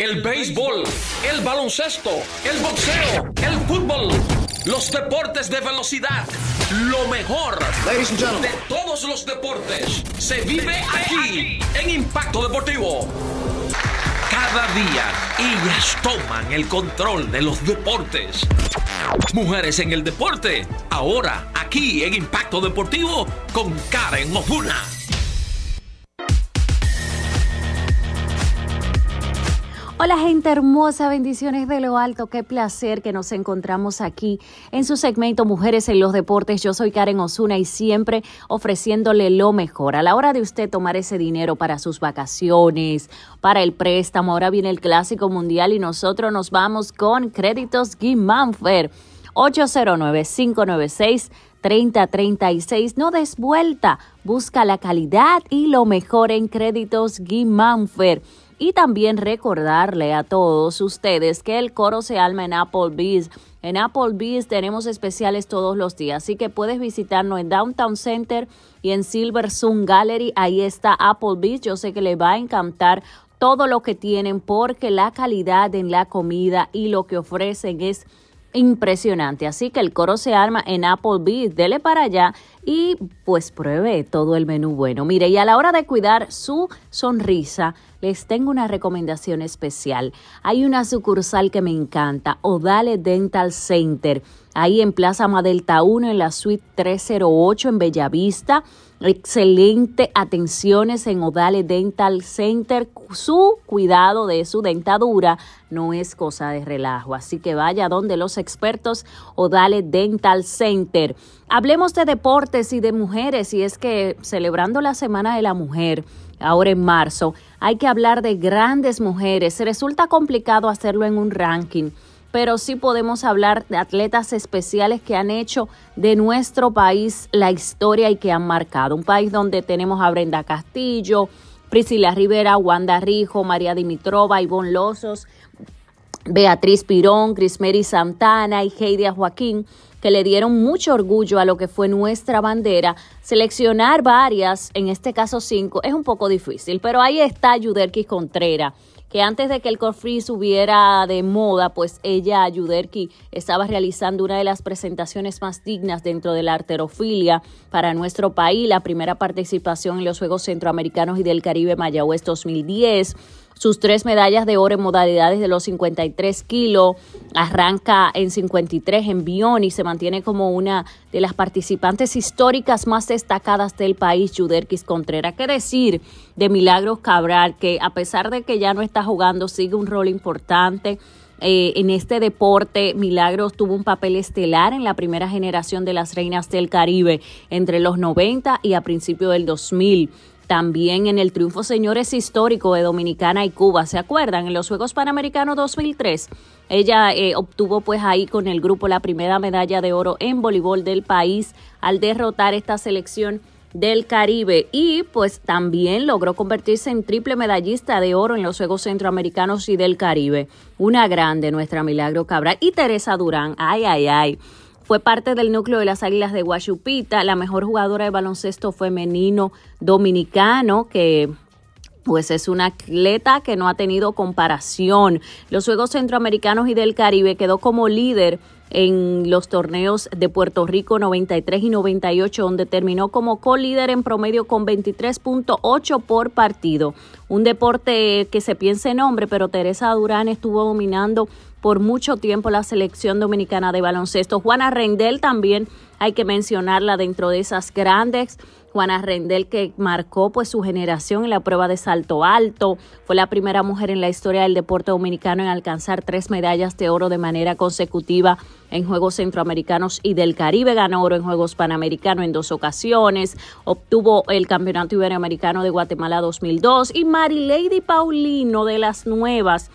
el béisbol, el baloncesto, el boxeo, el fútbol, los deportes de velocidad, lo mejor de todos los deportes se vive aquí en Impacto Deportivo. Cada día ellas toman el control de los deportes. Mujeres en el deporte, ahora aquí en Impacto Deportivo con Karen Ojuna. Hola gente hermosa, bendiciones de lo alto, qué placer que nos encontramos aquí en su segmento Mujeres en los Deportes. Yo soy Karen Osuna y siempre ofreciéndole lo mejor. A la hora de usted tomar ese dinero para sus vacaciones, para el préstamo, ahora viene el Clásico Mundial y nosotros nos vamos con Créditos Guimánfer. 809-596-3036. No desvuelta, busca la calidad y lo mejor en Créditos Guimánfer y también recordarle a todos ustedes que el coro se alma en Applebee's. En Applebee's tenemos especiales todos los días, así que puedes visitarnos en Downtown Center y en Silver Sun Gallery. Ahí está Applebee's. Yo sé que le va a encantar todo lo que tienen porque la calidad en la comida y lo que ofrecen es impresionante. Así que el coro se arma en Applebee's. Dele para allá y pues pruebe todo el menú bueno. Mire, y a la hora de cuidar su sonrisa, les tengo una recomendación especial. Hay una sucursal que me encanta, Odale Dental Center, ahí en Plaza Madelta 1, en la suite 308 en Bellavista. Excelente atenciones en Odale Dental Center. Su cuidado de su dentadura no es cosa de relajo, así que vaya donde los expertos Odale Dental Center. Hablemos de deporte y de mujeres, y es que celebrando la Semana de la Mujer, ahora en marzo, hay que hablar de grandes mujeres. Resulta complicado hacerlo en un ranking, pero sí podemos hablar de atletas especiales que han hecho de nuestro país la historia y que han marcado. Un país donde tenemos a Brenda Castillo, Priscila Rivera, Wanda Rijo, María Dimitrova, Ivonne Losos, Beatriz Pirón, Crismeri Santana y Heidia Joaquín que le dieron mucho orgullo a lo que fue nuestra bandera. Seleccionar varias, en este caso cinco, es un poco difícil, pero ahí está Yuderkis Contreras que antes de que el Corfree subiera de moda, pues ella, Yuderki, estaba realizando una de las presentaciones más dignas dentro de la arterofilia para nuestro país, la primera participación en los Juegos Centroamericanos y del Caribe Mayagüez 2010 sus tres medallas de oro en modalidades de los 53 kilos. Arranca en 53 en Bion y se mantiene como una de las participantes históricas más destacadas del país, Juderquis Contreras. ¿Qué decir de Milagros Cabral, que a pesar de que ya no está jugando, sigue un rol importante? Eh, en este deporte, Milagros tuvo un papel estelar en la primera generación de las reinas del Caribe entre los 90 y a principios del 2000. También en el triunfo, señores, histórico de Dominicana y Cuba. ¿Se acuerdan? En los Juegos Panamericanos 2003, ella eh, obtuvo pues ahí con el grupo la primera medalla de oro en voleibol del país al derrotar esta selección del Caribe y pues también logró convertirse en triple medallista de oro en los Juegos Centroamericanos y del Caribe. Una grande nuestra Milagro Cabral y Teresa Durán. Ay, ay, ay. Fue parte del núcleo de las Águilas de Guachupita. La mejor jugadora de baloncesto femenino dominicano, que pues es una atleta que no ha tenido comparación. Los Juegos Centroamericanos y del Caribe quedó como líder en los torneos de Puerto Rico 93 y 98, donde terminó como co-líder en promedio con 23.8 por partido. Un deporte que se piensa en hombre, pero Teresa Durán estuvo dominando por mucho tiempo la selección dominicana de baloncesto. Juana Rendel también hay que mencionarla dentro de esas grandes. Juana Rendel que marcó pues su generación en la prueba de salto alto, fue la primera mujer en la historia del deporte dominicano en alcanzar tres medallas de oro de manera consecutiva en Juegos Centroamericanos y del Caribe, ganó oro en Juegos Panamericanos en dos ocasiones, obtuvo el Campeonato Iberoamericano de Guatemala 2002 y Marilady Paulino de las Nuevas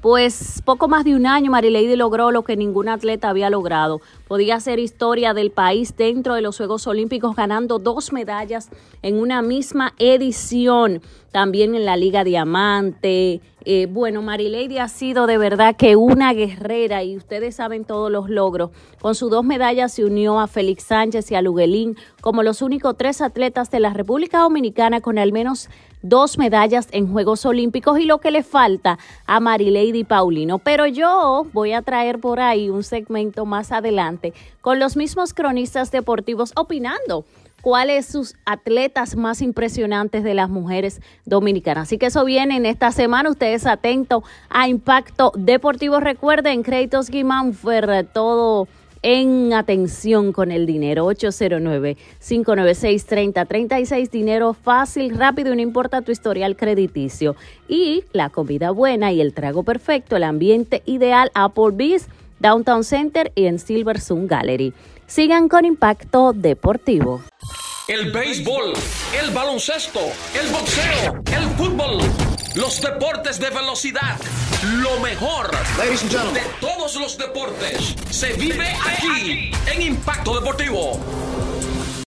pues poco más de un año Marileidy logró lo que ningún atleta había logrado, podía hacer historia del país dentro de los Juegos Olímpicos ganando dos medallas en una misma edición, también en la Liga Diamante. Eh, bueno, Marileide ha sido de verdad que una guerrera y ustedes saben todos los logros. Con sus dos medallas se unió a Félix Sánchez y a Luguelín como los únicos tres atletas de la República Dominicana con al menos dos medallas en Juegos Olímpicos y lo que le falta a Marileide y Paulino. Pero yo voy a traer por ahí un segmento más adelante con los mismos cronistas deportivos opinando cuáles sus atletas más impresionantes de las mujeres dominicanas. Así que eso viene en esta semana. Ustedes atentos a Impacto Deportivo. Recuerden, Créditos Guimánfer, todo en atención con el dinero. 809-596-3036. Dinero fácil, rápido y no importa tu historial crediticio. Y la comida buena y el trago perfecto, el ambiente ideal. Applebee's Downtown Center y en Silver Sun Gallery. Sigan con Impacto Deportivo. El béisbol, el baloncesto, el boxeo, el fútbol, los deportes de velocidad, lo mejor de todos los deportes se vive aquí en Impacto Deportivo.